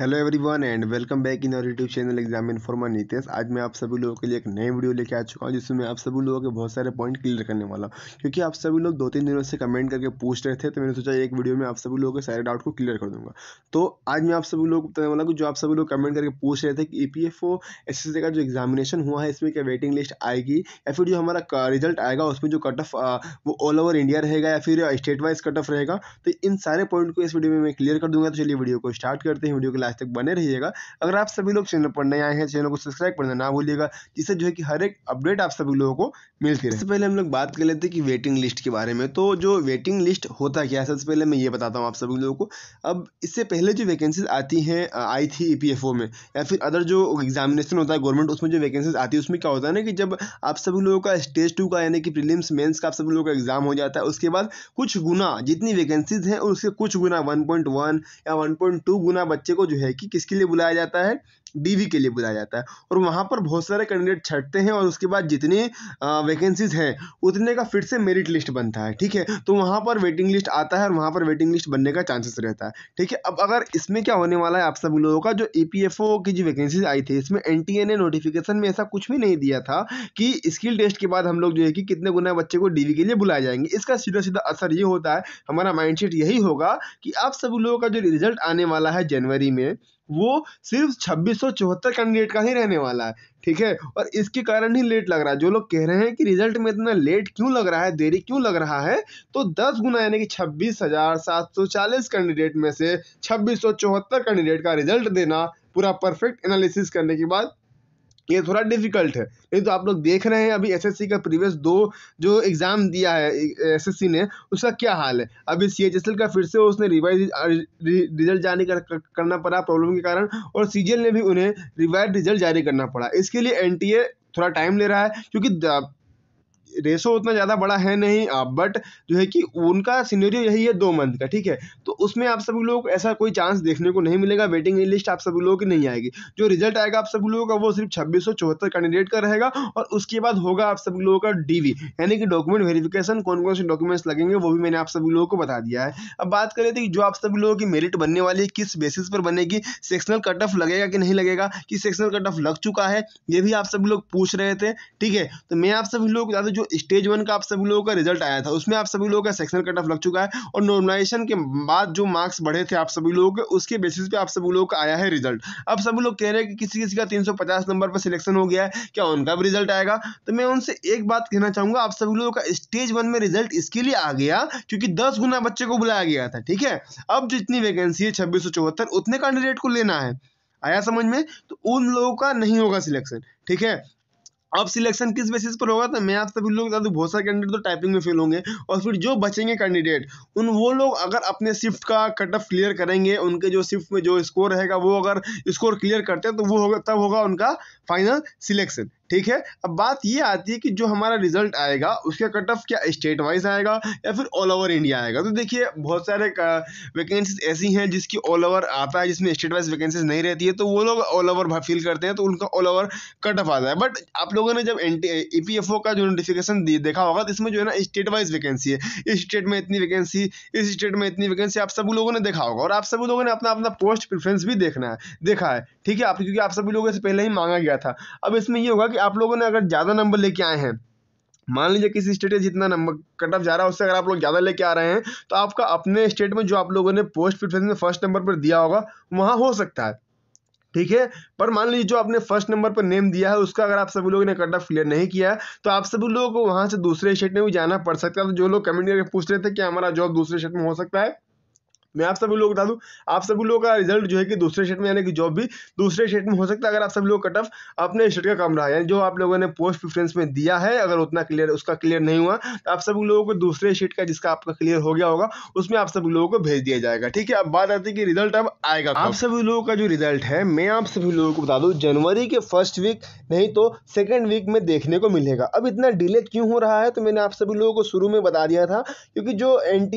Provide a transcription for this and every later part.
hello everyone and welcome back in our YouTube channel exam informa Nitesh आज मैं आप सभी लोगों के लिए एक नए वीडियो लेके आ चुका हूँ जिसमें मैं आप सभी लोगों के बहुत सारे पॉइंट क्लियर करने वाला हूँ क्योंकि आप सभी लोग दो तीन दिनों से कमेंट करके पूछ रहे थे तो मैंने सोचा एक वीडियो में आप सभी लोगों के सारे डाउट को क्लियर कर दूंगा तो आज मैं आप सभी लोग बताने वाला हूँ जो आप सभी लोग कमेंट करके पूछ रहे थे कि E P F O S S का जो एग्जामिनेशन हुआ है इसमें क्या वेटिंग लिस्ट आएगी या फिर जो हमारा रिजल्ट आएगा उसमें जो कट ऑफ वो ऑल ओवर इंडिया रहेगा या फिर स्टेट वाइज कट ऑफ रहेगा तो इन सारे पॉइंट को इस वीडियो में मैं क्लियर कर दूंगा तो चलिए वीडियो को स्टार्ट करते हैं वीडियो लास्ट तक बने रहिएगा अगर आप सभी लोग चैनल पर नए आए हैं चैनल को सब्सक्राइब करना ना भूलिएगा जिससे जो है कि हर एक अपडेट आप सभी लोगों को मिलती रहे सबसे पहले हम लोग बात कर लेते हैं कि वेटिंग लिस्ट के बारे में तो जो वेटिंग लिस्ट होता क्या सबसे पहले मैं ये बताता हूँ आप सभी लोगों को अब इससे पहले जो वैकेंसीज आती हैं आई थी ई e में या फिर अदर जो एग्जामिनेशन होता है गवर्नमेंट उसमें जो वैकेंसीज आती है उसमें क्या होता है ना कि जब आप सभी लोगों का स्टेज टू का यानी कि प्रिलिम्स मेन्स का आप सभी लोगों का एग्जाम हो जाता है उसके बाद कुछ गुना जितनी वैकेंसीज हैं उसके कुछ गुना 1.1 या 1.2 गुना बच्चे को जो है कि किसके लिए बुलाया जाता है डीवी के लिए बुलाया जाता है और वहाँ पर बहुत सारे कैंडिडेट छटते हैं और उसके बाद जितनी वैकेंसीज हैं उतने का फिर से मेरिट लिस्ट बनता है ठीक है तो वहाँ पर वेटिंग लिस्ट आता है और वहाँ पर वेटिंग लिस्ट बनने का चांसेस रहता है ठीक है अब अगर इसमें क्या होने वाला है आप सब लोगों का जो ई e की जो वैकेंसीज आई थी इसमें एन नोटिफिकेशन में ऐसा कुछ भी नहीं दिया था कि स्किल टेस्ट के बाद हम लोग जो है कि कितने गुना बच्चे को डी के लिए बुलाए जाएंगे इसका सीधा सीधा असर ये होता है हमारा माइंड यही होगा कि आप सब लोगों का जो रिजल्ट आने वाला है जनवरी में वो सिर्फ छब्बीस कैंडिडेट का ही रहने वाला है ठीक है और इसके कारण ही लेट लग रहा है जो लोग कह रहे हैं कि रिजल्ट में इतना लेट क्यों लग रहा है देरी क्यों लग रहा है तो दस गुना यानी कि छब्बीस हजार सात सौ चालीस कैंडिडेट में से छब्बीस सौ चौहत्तर कैंडिडेट का रिजल्ट देना पूरा परफेक्ट एनालिसिस करने के बाद ये थोड़ा डिफिकल्ट है ये तो आप लोग देख रहे हैं अभी एसएससी का प्रीवियस दो जो एग्ज़ाम दिया है एसएससी ने उसका क्या हाल है अभी सी का फिर से उसने रिवाइज रिजल्ट जारी कर, करना पड़ा प्रॉब्लम के कारण और सी ने भी उन्हें रिवाइज रिजल्ट जारी करना पड़ा इसके लिए एन थोड़ा टाइम ले रहा है क्योंकि रेशो उतना ज़्यादा बड़ा है नहीं बट जो है कि उनका सिनेरियो यही है दो मंथ का ठीक है तो उसमें आप सभी लोग ऐसा कोई चांस देखने को नहीं मिलेगा वेटिंग लिस्ट आप सभी लोगों की नहीं आएगी जो रिजल्ट आएगा आप सभी लोगों का वो सिर्फ छब्बीस कैंडिडेट का रहेगा और उसके बाद होगा आप सभी लोगों का डीवी यानी कि डॉक्यूमेंट वेरिफिकेशन कौन कौन से डॉक्यूमेंट्स लगेंगे वो भी मैंने आप सभी लोगों को बता दिया है अब बात करें तो जो आप सभी लोगों की मेरिट बनने वाली है किस बेसिस पर बनेगी सेक्शनल कट ऑफ लगेगा कि नहीं लगेगा कि सेक्शनल कट ऑफ लग चुका है ये भी आप सभी लोग पूछ रहे थे ठीक है तो मैं आप सभी लोग को जो स्टेज वन का आप सभी लोगों का रिजल्ट आया था उसमें आप सभी लोगों का सेक्शन कट ऑफ लग चुका है और नॉर्मलाइजेशन के बाद जो मार्क्स बढ़े थे आप सभी लोगों के उसके बेसिस पे आप सभी लोगों का आया है रिजल्ट अब सभी लोग कह रहे हैं कि किसी किसी का तीन नंबर पर सिलेक्शन हो गया है क्या उनका भी रिजल्ट आएगा तो मैं उनसे एक बात कहना चाहूँगा आप सभी लोगों का स्टेज वन में रिजल्ट इसके लिए आ गया क्योंकि दस गुना बच्चे को बुलाया गया था ठीक है अब जितनी वैकेंसी है छब्बीस उतने कैंडिडेट को लेना है आया समझ में तो उन लोगों का नहीं होगा सिलेक्शन ठीक है अब सिलेक्शन किस बेसिस पर होगा तो मैं आप सभी लोग बता दूँ बहुत सारे कैंडिडेट तो टाइपिंग में फेल होंगे और फिर जो बचेंगे कैंडिडेट उन वो लोग अगर अपने शिफ्ट का कट ऑफ क्लियर करेंगे उनके जो शिफ्ट में जो स्कोर रहेगा वो अगर स्कोर क्लियर करते हैं तो वो होगा तब होगा उनका फाइनल सिलेक्शन ठीक है अब बात ये आती है कि जो हमारा रिजल्ट आएगा उसका कट ऑफ क्या स्टेट वाइज आएगा या फिर ऑल ओवर इंडिया आएगा तो देखिए बहुत सारे वैकेंसीज ऐसी हैं जिसकी ऑल ओवर आता है जिसमें स्टेट वाइज वैकेंसीज नहीं रहती है तो वो लोग ऑल ओवर फील करते हैं तो उनका ऑल ओवर कट ऑफ आता है बट आप लोगों ने जब एन टी e का जो नोटिफिकेशन देखा होगा तो इसमें जो है ना स्टेट वाइज वैकेंसी है इस स्टेट में इतनी वैकेंसी इस स्टेट में इतनी वैकेंसी आप सभी लोगों ने देखा होगा और आप सभी लोगों ने अपना अपना पोस्ट प्रिफ्रेंस भी देखना है देखा है ठीक है आप क्योंकि आप सभी लोगों से पहले ही मांगा गया था अब इसमें ये होगा कि आप लोगों ने अगर ज़्यादा नंबर लेके आए हैं मान लीजिए किसी स्टेट में जितना नंबर कट ऑफ जा रहा है उससे अगर आप लोग ज़्यादा लेके आ रहे हैं तो आपका अपने स्टेट में जो आप लोगों ने पोस्ट प्रिफ्रेंस में फर्स्ट नंबर पर दिया होगा वहाँ हो सकता है ठीक है पर मान लीजिए जो आपने फर्स्ट नंबर पर नेम दिया है उसका अगर आप सभी लोगों ने कट ऑफ क्लियर नहीं किया है तो आप सभी लोगों को वहाँ से दूसरे स्टेट में भी जाना पड़ सकता है तो जो लोग कमेंट करके पूछ रहे थे कि हमारा जॉब दूसरे स्टेट में हो सकता है मैं आप सभी लोग बता दूं आप सभी लोगों का रिजल्ट जो है कि दूसरे स्टेट में यानी कि जॉब भी दूसरे स्टेट में हो सकता है अगर आप सभी लोग कट ऑफ अपने स्टेट का कम रहा यानी जो आप लोगों ने पोस्ट प्रिफ्रेंस में दिया है अगर उतना क्लियर उसका क्लियर नहीं हुआ तो आप सभी लोगों को दूसरे स्टेट का जिसका आपका क्लियर हो गया होगा उसमें आप सभी लोगों को भेज दिया जाएगा ठीक है अब बात आती है कि रिजल्ट अब आएगा आप सभी लोगों का जो रिजल्ट है मैं आप सभी लोगों को बता दूँ जनवरी के फर्स्ट वीक नहीं तो सेकेंड वीक में देखने को मिलेगा अब इतना डिले क्यों हो रहा है तो मैंने आप सभी लोगों को शुरू में बता दिया था क्योंकि जो एन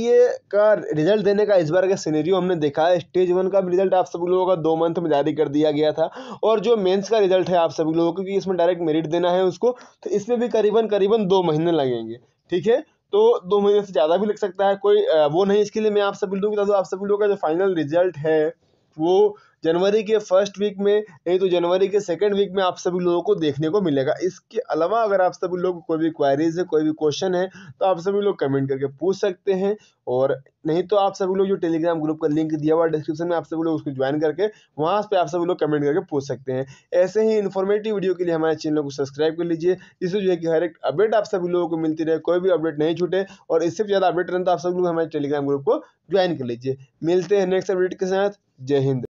का रिजल्ट देने का इस बार बार का सिनेरियो हमने देखा है स्टेज वन का भी रिजल्ट आप सभी लोगों का दो मंथ में जारी कर दिया गया था और जो मेंस का रिजल्ट है आप सभी लोगों को क्योंकि इसमें डायरेक्ट मेरिट देना है उसको तो इसमें भी करीबन करीबन दो महीने लगेंगे ठीक है तो दो महीने से ज़्यादा भी लग सकता है कोई वो नहीं इसके लिए मैं आप सभी लोगों को बता दूँ आप सभी लोगों का जो फाइनल रिजल्ट है वो जनवरी के फर्स्ट वीक में नहीं तो जनवरी के सेकेंड वीक में आप सभी लोगों को देखने को मिलेगा इसके अलावा अगर आप सभी लोग कोई भी क्वारीज है कोई भी क्वेश्चन है तो आप सभी लोग कमेंट करके पूछ सकते हैं और नहीं तो आप सभी लोग जो टेलीग्राम ग्रुप का लिंक दिया हुआ डिस्क्रिप्शन में आप सभी लोग उसको ज्वाइन करके वहाँ पर आप सभी लोग कमेंट करके पूछ सकते हैं ऐसे ही इन्फॉर्मेटिव वीडियो के लिए हमारे चैनल को सब्सक्राइब कर लीजिए इससे जो है कि हर एक अपडेट आप सभी लोगों को मिलती रहे कोई भी अपडेट नहीं छूटे और इससे ज़्यादा अपडेट रहने तो आप सभी लोग हमारे टेलीग्राम ग्रुप को ज्वाइन कर लीजिए मिलते हैं नेक्स्ट अपडेट के साथ जय हिंद